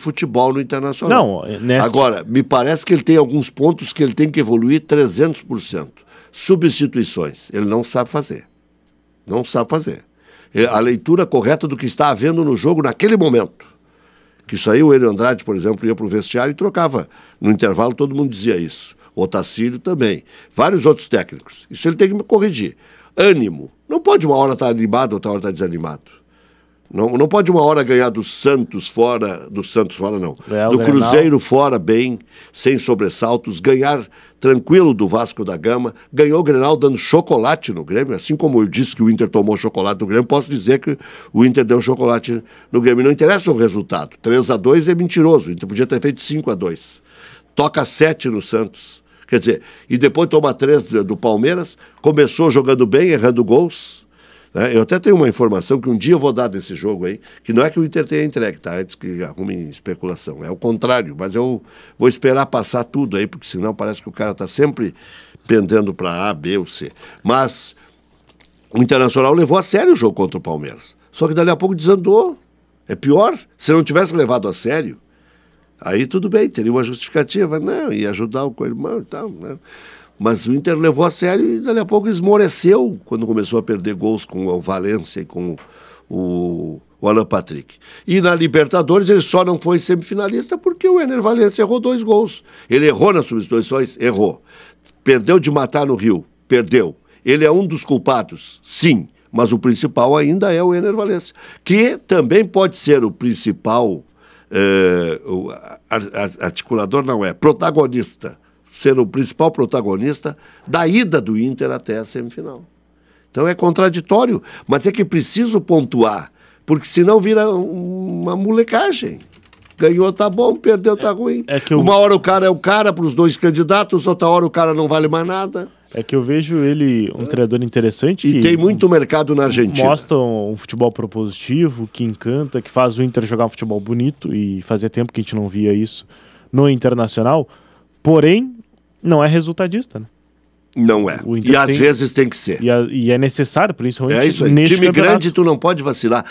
futebol no Internacional. Não, é, Agora, me parece que ele tem alguns pontos que ele tem que evoluir 300%. Substituições, ele não sabe fazer. Não sabe fazer. É, a leitura correta do que está havendo no jogo naquele momento. Que saiu o Hélio Andrade, por exemplo, ia para o vestiário e trocava. No intervalo todo mundo dizia isso. O Otacílio também. Vários outros técnicos. Isso ele tem que corrigir. Ânimo. Não pode uma hora estar tá animado, outra hora estar tá desanimado. Não, não pode uma hora ganhar do Santos fora, do Santos fora não, é, do Cruzeiro Grenal. fora bem, sem sobressaltos, ganhar tranquilo do Vasco da Gama, ganhou o Grenal dando chocolate no Grêmio, assim como eu disse que o Inter tomou chocolate no Grêmio, posso dizer que o Inter deu chocolate no Grêmio, não interessa o resultado, 3 a 2 é mentiroso, o Inter podia ter feito 5 a 2 toca 7 no Santos, quer dizer, e depois toma 3 do Palmeiras, começou jogando bem, errando gols, né? Eu até tenho uma informação que um dia eu vou dar desse jogo aí, que não é que o Inter tenha entregue, tá? Antes que arrumem especulação. É o contrário, mas eu vou esperar passar tudo aí, porque senão parece que o cara está sempre pendendo para A, B ou C. Mas o Internacional levou a sério o jogo contra o Palmeiras. Só que dali a pouco desandou. É pior. Se não tivesse levado a sério, aí tudo bem, teria uma justificativa, não, né? ia ajudar o co-irmão e tal. Né? Mas o Inter levou a sério e dali a pouco esmoreceu quando começou a perder gols com o Valência e com o, o Alan Patrick. E na Libertadores ele só não foi semifinalista porque o Ener Valência errou dois gols. Ele errou nas substituições? Errou. Perdeu de matar no Rio? Perdeu. Ele é um dos culpados? Sim. Mas o principal ainda é o Ener Valência, que também pode ser o principal é, o articulador não é, protagonista ser o principal protagonista da ida do Inter até a semifinal. Então é contraditório, mas é que preciso pontuar, porque senão vira uma molecagem. Ganhou tá bom, perdeu tá é, ruim. É, eu... Uma hora o cara é o cara para os dois candidatos, outra hora o cara não vale mais nada. É que eu vejo ele um é. treinador interessante. E tem muito um, mercado na Argentina. Mostra um, um, futebol propositivo, que encanta, que faz o Inter jogar um futebol bonito e fazia tempo que a gente não via isso no Internacional. Porém, não é resultadista, né? Não é. E às tem... vezes tem que ser. E, a... e é necessário, principalmente. É isso aí. Neste time campeonato. grande, tu não pode vacilar.